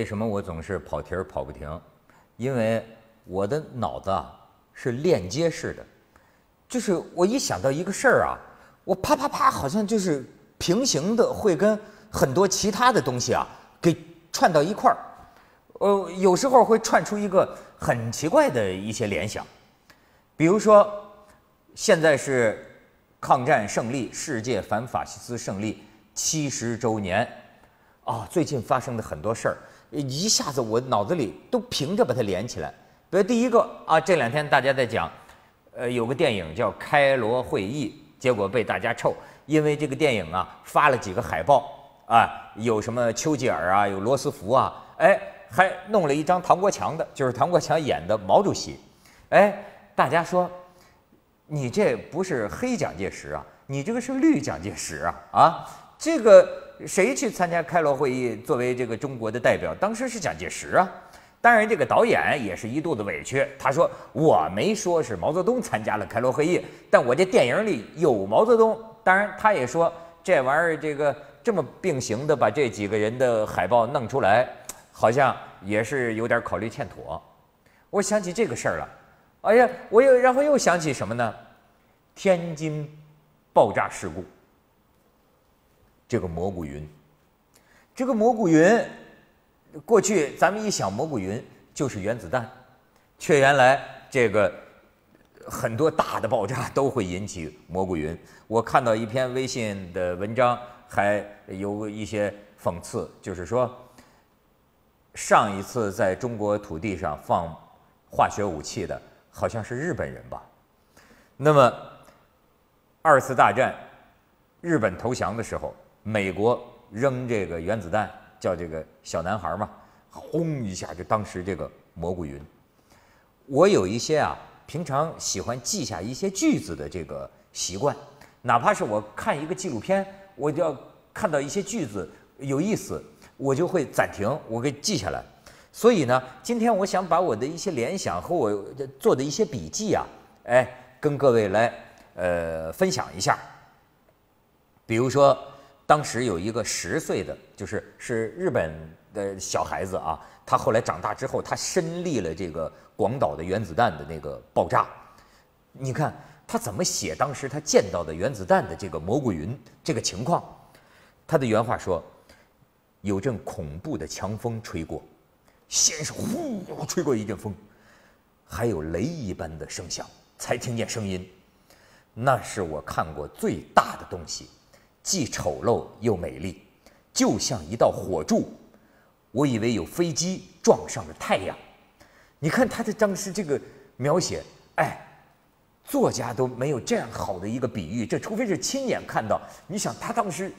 为什么我总是跑题儿跑不停？因为我的脑子啊是链接式的，就是我一想到一个事儿啊，我啪啪啪，好像就是平行的会跟很多其他的东西啊给串到一块儿，呃，有时候会串出一个很奇怪的一些联想。比如说，现在是抗战胜利、世界反法西斯胜利七十周年啊，最近发生的很多事儿。一下子我脑子里都凭着把它连起来，比如第一个啊，这两天大家在讲，呃，有个电影叫《开罗会议》，结果被大家臭，因为这个电影啊发了几个海报啊，有什么丘吉尔啊，有罗斯福啊，哎，还弄了一张唐国强的，就是唐国强演的毛主席，哎，大家说，你这不是黑蒋介石啊，你这个是绿蒋介石啊，啊，这个。谁去参加开罗会议？作为这个中国的代表，当时是蒋介石啊。当然，这个导演也是一肚子委屈。他说：“我没说是毛泽东参加了开罗会议，但我这电影里有毛泽东。”当然，他也说这玩意儿这个这么并行的把这几个人的海报弄出来，好像也是有点考虑欠妥。我想起这个事儿了。哎呀，我又然后又想起什么呢？天津爆炸事故。这个蘑菇云，这个蘑菇云，过去咱们一想蘑菇云就是原子弹，却原来这个很多大的爆炸都会引起蘑菇云。我看到一篇微信的文章，还有一些讽刺，就是说上一次在中国土地上放化学武器的好像是日本人吧？那么二次大战日本投降的时候。美国扔这个原子弹，叫这个小男孩嘛，轰一下就当时这个蘑菇云。我有一些啊，平常喜欢记下一些句子的这个习惯，哪怕是我看一个纪录片，我就要看到一些句子有意思，我就会暂停，我给记下来。所以呢，今天我想把我的一些联想和我做的一些笔记啊，哎，跟各位来呃分享一下，比如说。当时有一个十岁的，就是是日本的小孩子啊，他后来长大之后，他身历了这个广岛的原子弹的那个爆炸。你看他怎么写当时他见到的原子弹的这个蘑菇云这个情况，他的原话说：“有阵恐怖的强风吹过，先是呼吹过一阵风，还有雷一般的声响，才听见声音，那是我看过最大的东西。”既丑陋又美丽，就像一道火柱。我以为有飞机撞上了太阳。你看他的当时这个描写，哎，作家都没有这样好的一个比喻。这除非是亲眼看到。你想他当时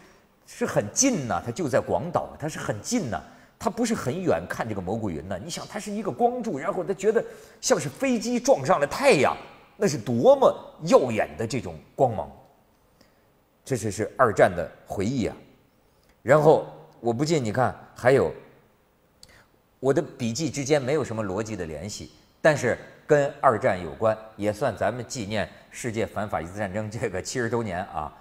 是很近呐，他就在广岛，他是很近呐，他不是很远看这个蘑菇云呐。你想他是一个光柱，然后他觉得像是飞机撞上了太阳，那是多么耀眼的这种光芒。这是是二战的回忆啊，然后我不信，你看，还有我的笔记之间没有什么逻辑的联系，但是跟二战有关，也算咱们纪念世界反法西斯战争这个七十周年啊。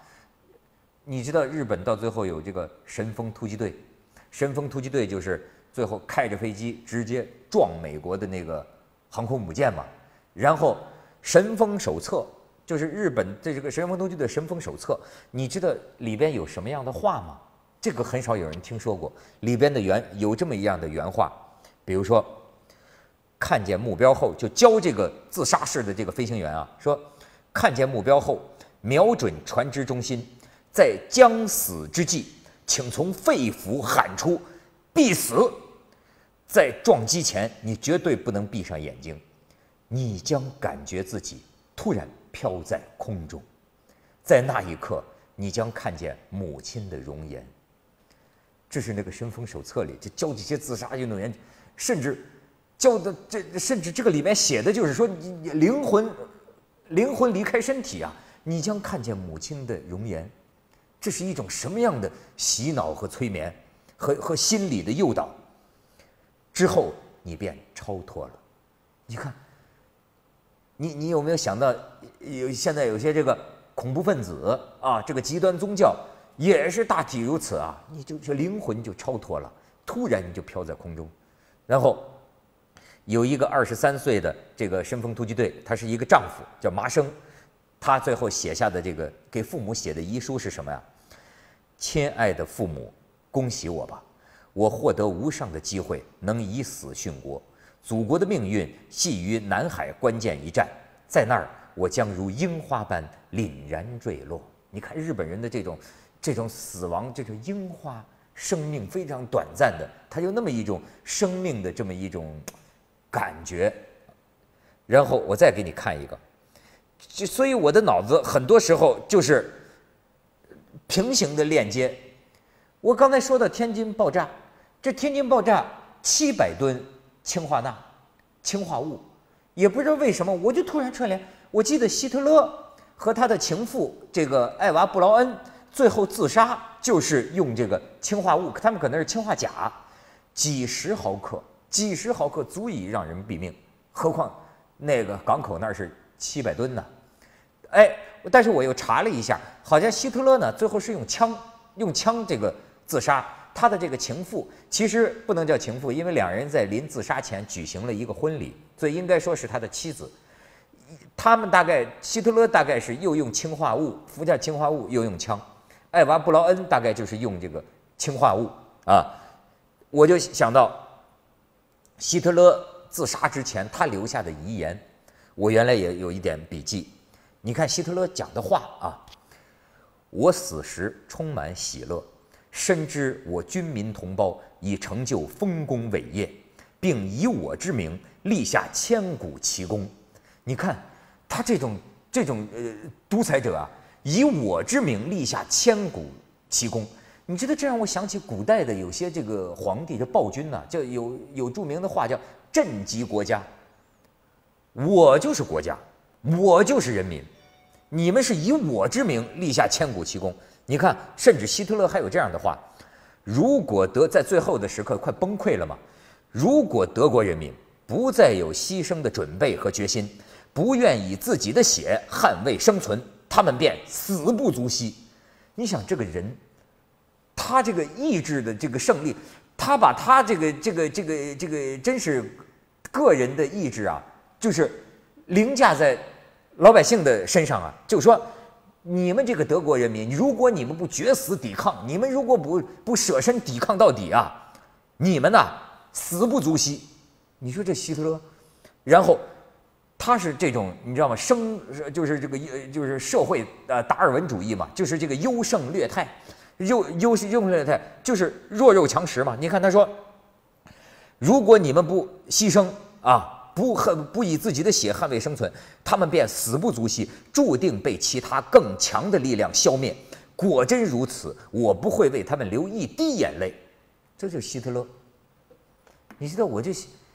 你知道日本到最后有这个神风突击队，神风突击队就是最后开着飞机直接撞美国的那个航空母舰嘛，然后神风手册。就是日本对这个神风突击的神风手册，你知道里边有什么样的话吗？这个很少有人听说过。里边的原有这么一样的原话，比如说，看见目标后就教这个自杀式的这个飞行员啊，说看见目标后瞄准船只中心，在将死之际，请从肺腑喊出“必死”。在撞击前，你绝对不能闭上眼睛，你将感觉自己突然。飘在空中，在那一刻，你将看见母亲的容颜。这是那个《神风手册》里，就教这些自杀运动员，甚至教的这，甚至这个里面写的就是说，你灵魂灵魂离开身体啊，你将看见母亲的容颜。这是一种什么样的洗脑和催眠，和和心理的诱导？之后你便超脱了。你看。你你有没有想到，有现在有些这个恐怖分子啊，这个极端宗教也是大体如此啊。你就说灵魂就超脱了，突然你就飘在空中。然后有一个二十三岁的这个神风突击队，他是一个丈夫叫麻生，他最后写下的这个给父母写的遗书是什么呀？亲爱的父母，恭喜我吧，我获得无上的机会，能以死殉国。祖国的命运系于南海关键一战，在那儿我将如樱花般凛然坠落。你看日本人的这种，这种死亡，这种樱花，生命非常短暂的，它有那么一种生命的这么一种感觉。然后我再给你看一个，就所以我的脑子很多时候就是平行的链接。我刚才说到天津爆炸，这天津爆炸七百吨。氢化钠，氢化物，也不知道为什么，我就突然串联，我记得希特勒和他的情妇这个艾娃·布劳恩最后自杀，就是用这个氢化物，他们可能是氢化钾，几十毫克，几十毫克足以让人毙命，何况那个港口那是七百吨呢，哎，但是我又查了一下，好像希特勒呢最后是用枪，用枪这个自杀。他的这个情妇其实不能叫情妇，因为两人在临自杀前举行了一个婚礼，所以应该说是他的妻子。他们大概希特勒大概是又用氰化物，服下氰化物又用枪，艾娃·布劳恩大概就是用这个氰化物啊。我就想到希特勒自杀之前他留下的遗言，我原来也有一点笔记。你看希特勒讲的话啊，我死时充满喜乐。深知我军民同胞已成就丰功伟业，并以我之名立下千古奇功。你看，他这种这种呃，独裁者啊，以我之名立下千古奇功。你知道，这让我想起古代的有些这个皇帝这暴君呢，叫有有著名的话叫“朕即国家”，我就是国家，我就是人民，你们是以我之名立下千古奇功。你看，甚至希特勒还有这样的话：如果德在最后的时刻快崩溃了嘛，如果德国人民不再有牺牲的准备和决心，不愿以自己的血捍卫生存，他们便死不足惜。你想，这个人，他这个意志的这个胜利，他把他这个这个这个这个真是个人的意志啊，就是凌驾在老百姓的身上啊，就是说。你们这个德国人民，如果你们不决死抵抗，你们如果不不舍身抵抗到底啊，你们呐死不足惜。你说这希特勒，然后他是这种你知道吗？生就是这个就是社会呃达尔文主义嘛，就是这个优胜劣汰，优优优胜劣汰，就是弱肉强食嘛。你看他说，如果你们不牺牲啊。不恨不以自己的血捍卫生存，他们便死不足惜，注定被其他更强的力量消灭。果真如此，我不会为他们流一滴眼泪。这就是希特勒。你知道，我就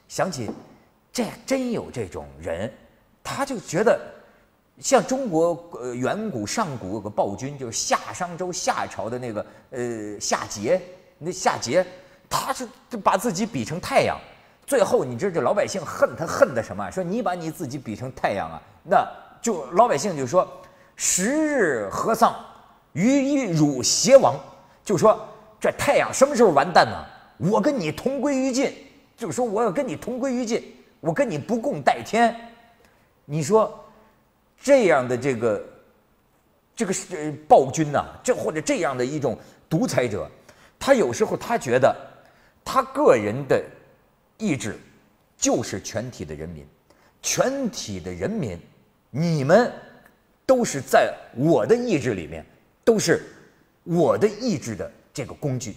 想起，这真有这种人，他就觉得像中国呃远古上古有个暴君，就是夏商周夏朝的那个呃夏桀，那夏桀，他是就把自己比成太阳。最后，你知道这老百姓恨他恨的什么说你把你自己比成太阳啊，那就老百姓就说：“十日何丧，余一汝邪亡？”就说这太阳什么时候完蛋呢？我跟你同归于尽。就说我要跟你同归于尽，我跟你不共戴天。你说这样的这个这个暴君呐，这或者这样的一种独裁者，他有时候他觉得他个人的。意志，就是全体的人民，全体的人民，你们都是在我的意志里面，都是我的意志的这个工具。